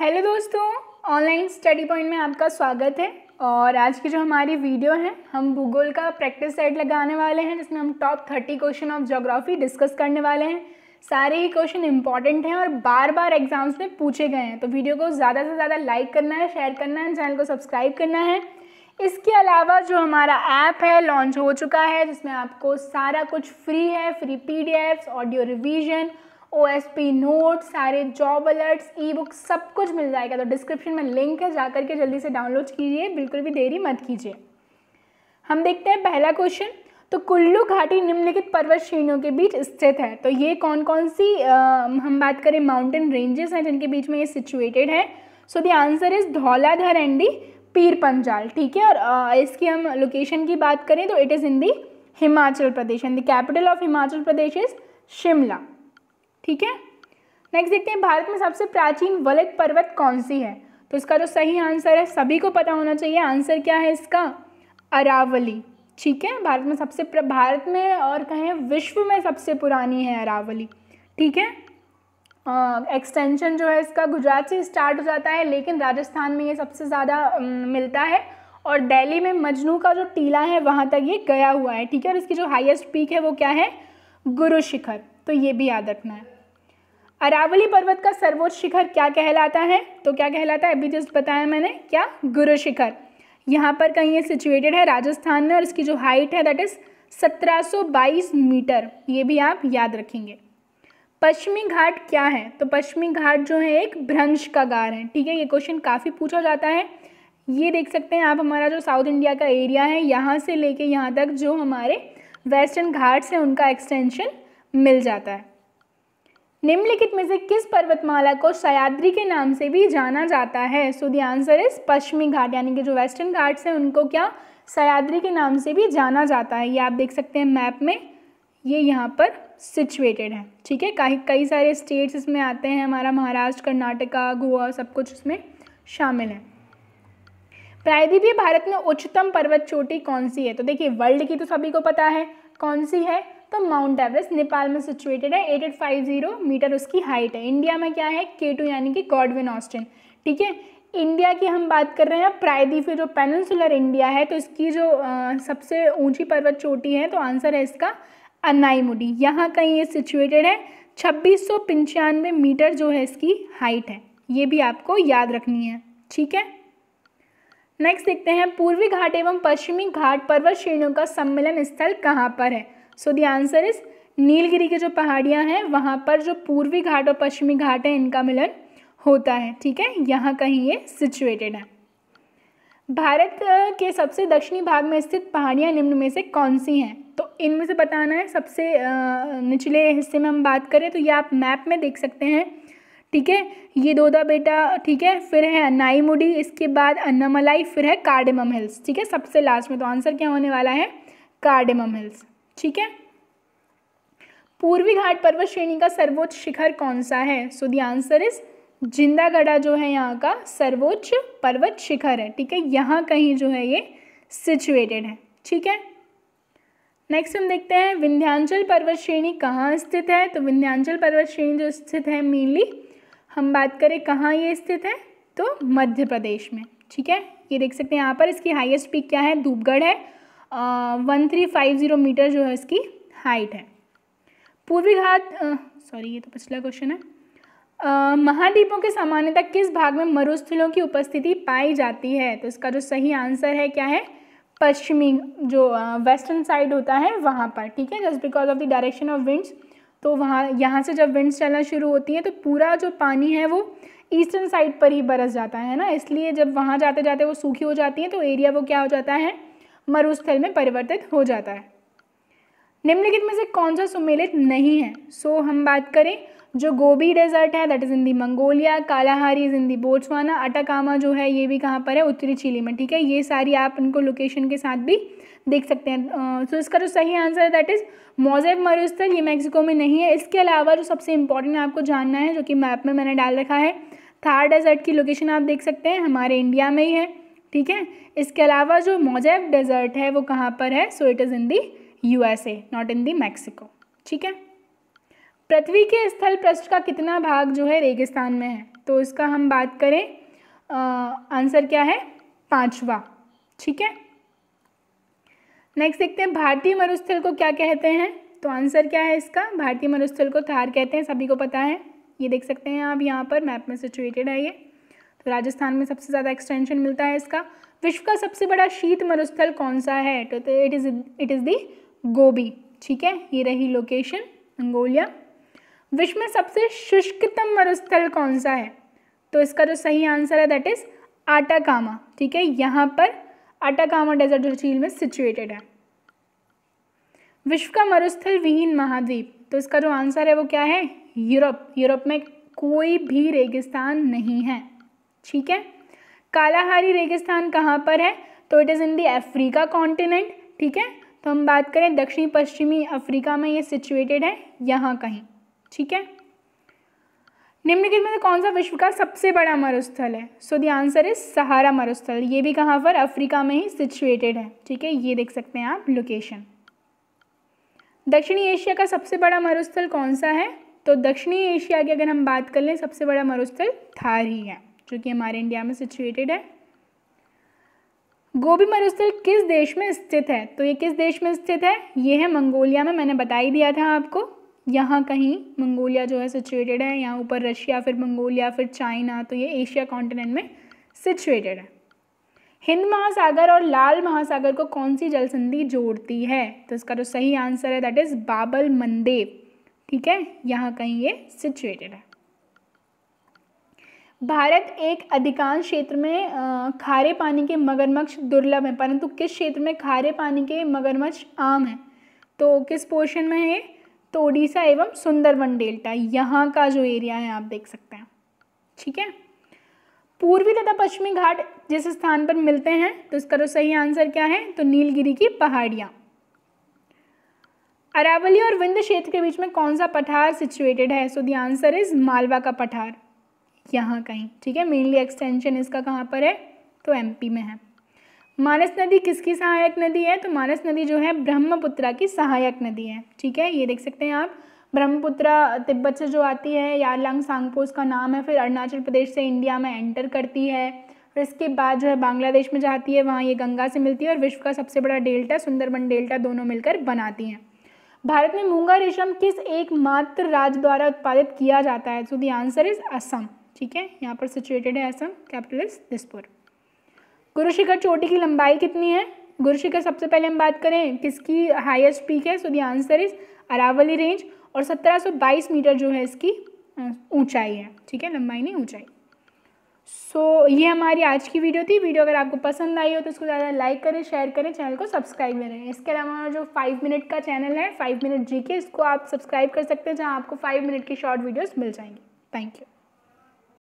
hello दोस्तों online study point में आपका स्वागत है और आज की जो हमारी वीडियो है हम भूगोल का प्रैक्टिस सेट लगाने वाले हैं जिसमें हम top thirty question of geography discuss करने वाले हैं सारे ही क्वेश्चन इंपॉर्टेंट हैं और बार बार एग्जाम्स में पूछे गए हैं तो वीडियो को ज़्यादा से ज़्यादा लाइक करना है शेयर करना है चैनल को सब्सक्राइब करना है इसके अलावा जो हमारा ऐप है लॉन्च हो चुका है जिसमें आपको सारा कुछ फ्री है free P audio revision O S P note सारे जॉब अलर्ट्स ई बुक सब कुछ मिल जाएगा तो डिस्क्रिप्शन में लिंक है जाकर के जल्दी से डाउनलोड कीजिए बिल्कुल भी देरी मत कीजिए हम देखते हैं पहला क्वेश्चन तो कुल्लू घाटी निम्नलिखित पर्वत श्रेणियों के बीच स्थित है तो ये कौन कौन सी आ, हम बात करें माउंटेन रेंजेस हैं जिनके बीच में ये सिचुएटेड है so the answer is Dhauladhar and the Pir Panjal ठीक है और आ, इसकी हम लोकेशन की बात करें तो it is in the Himachal Pradesh and the capital of Himachal Pradesh is Shimla ठीक है नेक्स्ट देखते हैं भारत में सबसे प्राचीन वलित पर्वत कौन सी है तो इसका जो सही आंसर है सभी को पता होना चाहिए आंसर क्या है इसका अरावली ठीक है भारत में सबसे भारत में और कहें विश्व में सबसे पुरानी है अरावली ठीक है एक्सटेंशन जो है इसका गुजरात से स्टार्ट हो जाता है लेकिन राजस्थान में ये सबसे ज़्यादा मिलता है और दिल्ली में मजनू का जो टीला है वहाँ तक ये गया हुआ है ठीक है और इसकी जो हाईएस्ट पीक है वो क्या है गुरु शिखर तो ये भी याद रखना है अरावली पर्वत का सर्वोच्च शिखर क्या कहलाता है तो क्या कहलाता है अभी जस्ट बताया मैंने क्या गुरु शिखर यहाँ पर कहीं ये सिचुएटेड है राजस्थान में और इसकी जो हाइट है दैट इज़ 1722 मीटर ये भी आप याद रखेंगे पश्चिमी घाट क्या है तो पश्चिमी घाट जो है एक भ्रंश का गार है ठीक है ये क्वेश्चन काफ़ी पूछा जाता है ये देख सकते हैं आप हमारा जो साउथ इंडिया का एरिया है यहाँ से लेके यहाँ तक जो हमारे वेस्टर्न घाट्स हैं उनका एक्सटेंशन मिल जाता है निम्नलिखित में से किस पर्वतमाला को सयाद्री के नाम से भी जाना जाता है सो द आंसर इज पश्चिमी घाट यानी कि जो वेस्टर्न घाट्स हैं उनको क्या सयाद्री के नाम से भी जाना जाता है ये आप देख सकते हैं मैप में ये यहाँ पर सिचुएटेड है ठीक है कई कई सारे स्टेट्स इसमें आते हैं हमारा महाराष्ट्र कर्नाटका गोवा सब कुछ इसमें शामिल है प्रायद्वीपीय भारत में उच्चतम पर्वत चोटी कौन सी है तो देखिए वर्ल्ड की तो सभी को पता है कौन सी है तो माउंट एवरेस्ट नेपाल में सिचुएटेड है eight eight five zero metre उसकी हाइट है इंडिया में क्या है के टू यानी कि गॉडविन ऑस्टिन ठीक है इंडिया की हम बात कर रहे हैं प्रायदीप जो पेनसुलर इंडिया है तो इसकी जो आ, सबसे ऊंची पर्वत चोटी है तो आंसर है इसका अनाईमुडी यहाँ कहीं ये सिचुएटेड है छब्बीस सौ पंचानवे मीटर जो है इसकी हाइट है ये भी आपको याद रखनी है ठीक है नेक्स्ट देखते हैं पूर्वी घाट एवं पश्चिमी घाट पर्वत श्रेणियों का सम्मेलन स्थल कहाँ पर है so the answer is Nilgiri के जो पहाड़ियाँ हैं वहाँ पर जो पूर्वी घाट और पश्चिमी घाट है इनका मिलन होता है ठीक है यहाँ कहीं ये सिचुएटेड है भारत के सबसे दक्षिणी भाग में स्थित पहाड़ियाँ निम्न में से कौन सी हैं तो इनमें से बताना है सबसे निचले हिस्से में हम बात करें तो ये आप मैप में देख सकते हैं ठीक है ये दोदा बेटा ठीक है फिर है नाईमुडी इसके बाद अन्नामलाई फिर है कार्डेमम हिल्स ठीक है सबसे लास्ट में तो आंसर क्या होने वाला है कार्डेमम हिल्स ठीक है पूर्वी घाट पर्वत श्रेणी का सर्वोच्च शिखर कौन सा है so the answer is Jindagarha जो है यहाँ का सर्वोच्च पर्वत शिखर है ठीक है यहाँ कहीं जो है ये सिचुएटेड है ठीक है नेक्स्ट हम देखते हैं विंध्यांचल पर्वत श्रेणी कहाँ स्थित है तो विंध्यांचल पर्वत श्रेणी जो स्थित है मेनली हम बात करें कहाँ ये स्थित है तो मध्य प्रदेश में ठीक है ये देख सकते हैं यहाँ पर इसकी हाईएस्ट पीक क्या है धूपगढ़ है one three five zero metre जो है इसकी हाइट है पूर्वी घाट सॉरी ये तो पिछला क्वेश्चन है महाद्वीपों के सामान्यतः किस भाग में मरुस्थलों की उपस्थिति पाई जाती है तो इसका जो सही आंसर है क्या है पश्चिमी जो वेस्टर्न साइड होता है वहाँ पर ठीक है just because of the direction of winds तो वहाँ यहाँ से जब विंड्स चलना शुरू होती हैं तो पूरा जो पानी है वो ईस्टर्न साइड पर ही बरस जाता है ना इसलिए जब वहाँ जाते जाते वो सूखी हो जाती है तो एरिया वो क्या हो जाता है मरुस्थल में परिवर्तित हो जाता है निम्नलिखित में से कौन सा सुमेलित नहीं है सो हम बात करें जो गोबी डेजर्ट है that is in the Mongolia Kalahari is in the Botswana Atacama जो है ये भी कहाँ पर है उत्तरी चिली में ठीक है ये सारी आप इनको लोकेशन के साथ भी देख सकते हैं तो इसका जो सही आंसर है दैट इज़ मोजेब मरुस्थल ये मैक्सिको में नहीं है इसके अलावा जो सबसे इंपॉर्टेंट आपको जानना है जो कि मैप में मैंने डाल रखा है थार डेजर्ट की लोकेशन आप देख सकते हैं हमारे इंडिया में ही है ठीक है इसके अलावा जो मोजैब डेजर्ट है वो कहाँ पर है so it is in the A not in the Mexico ठीक है पृथ्वी के स्थल पृष्ठ का कितना भाग जो है रेगिस्तान में है तो इसका हम बात करें आ, आंसर क्या है पांचवा ठीक है नेक्स्ट देखते हैं भारतीय मरुस्थल को क्या कहते हैं तो आंसर क्या है इसका भारतीय मरुस्थल को थार कहते हैं सभी को पता है ये देख सकते हैं आप यहाँ पर मैप में सिचुएटेड है ये तो राजस्थान में सबसे ज़्यादा एक्सटेंशन मिलता है इसका विश्व का सबसे बड़ा शीत मरुस्थल कौन सा है तो it is it is the Gobi ठीक है ये रही लोकेशन मंगोलिया विश्व में सबसे शुष्कतम मरुस्थल कौन सा है तो इसका जो सही आंसर है दैट इज़ आटाकामा ठीक है यहाँ पर आटाकामा डेजर्ट जो चील में सिचुएटेड है विश्व का मरुस्थल विहीन महाद्वीप तो इसका जो आंसर है वो क्या है यूरोप यूरोप में कोई भी रेगिस्तान नहीं है ठीक है कालाहारी रेगिस्तान कहाँ पर है तो it is in the Africa continent ठीक है तो हम बात करें दक्षिणी पश्चिमी अफ्रीका में ये सिचुएटेड है यहाँ कहीं ठीक है निम्नलिखित में से कौन सा विश्व का सबसे बड़ा मरुस्थल है so the answer is Sahara मरुस्थल ये भी कहाँ पर अफ्रीका में ही सिचुएटेड है ठीक है ये देख सकते हैं आप लोकेशन दक्षिणी एशिया का सबसे बड़ा मरुस्थल कौन सा है तो दक्षिणी एशिया की अगर हम बात कर लें सबसे बड़ा मरुस्थल थार ही है जो कि हमारे इंडिया में सिचुएटेड है गोभी मरुस्थल किस देश में स्थित है तो ये किस देश में स्थित है ये है मंगोलिया में मैंने बता ही दिया था आपको यहाँ कहीं मंगोलिया जो है सिचुएटेड है यहाँ ऊपर रशिया फिर मंगोलिया फिर चाइना तो ये एशिया कॉन्टिनेंट में सिचुएटेड है हिंद महासागर और लाल महासागर को कौन सी जलसंधि जोड़ती है तो इसका जो सही आंसर है दैट इज़ बाबल मंदेव ठीक है यहाँ कहीं ये सिचुएटेड है भारत एक अधिकांश क्षेत्र में खारे पानी के मगरमच्छ दुर्लभ है परंतु किस क्षेत्र में खारे पानी के मगरमच्छ आम हैं तो किस पोर्शन में है तो उड़ीसा एवं सुंदरवन डेल्टा यहाँ का जो एरिया है आप देख सकते हैं ठीक है पूर्वी तथा पश्चिमी घाट जिस स्थान पर मिलते हैं तो इसका तो सही आंसर क्या है तो नीलगिरी की पहाड़ियाँ अरावली और विंध्य क्षेत्र के बीच में कौन सा पठार सिचुएटेड है so the answer is Malwa का पठार यहाँ कहीं ठीक है मेनली एक्सटेंशन इसका कहाँ पर है तो एम में है मानस नदी किसकी सहायक नदी है तो मानस नदी जो है ब्रह्मपुत्रा की सहायक नदी है ठीक है ये देख सकते हैं आप ब्रह्मपुत्रा तिब्बत से जो आती है यारलांग सांगपो उसका नाम है फिर अरुणाचल प्रदेश से इंडिया में एंटर करती है फिर इसके बाद जो है बांग्लादेश में जाती है वहाँ ये गंगा से मिलती है और विश्व का सबसे बड़ा डेल्टा सुंदरबन डेल्टा दोनों मिलकर बनाती हैं भारत में मूंगा रेशम किस एकमात्र राज्य द्वारा उत्पादित किया जाता है so the answer is Assam ठीक है यहाँ पर सिचुएटेड है असम कैपिटल इज दिसपुर गुरुशिखर चोटी की लंबाई कितनी है गुरुशिखर सबसे पहले हम बात करें किसकी हाईएस्ट पीक है so the answer is Aravalli range और 1722 मीटर जो है इसकी ऊंचाई है ठीक है लंबाई नहीं ऊंचाई सो so, ये हमारी आज की वीडियो थी वीडियो अगर आपको पसंद आई हो तो इसको ज़्यादा लाइक करें शेयर करें चैनल को सब्सक्राइब करें इसके अलावा हमारा जो फाइव मिनट का चैनल है फाइव मिनट जी के इसको आप सब्सक्राइब कर सकते हैं जहाँ आपको फाइव मिनट की शॉर्ट वीडियोज़ मिल जाएंगी थैंक यू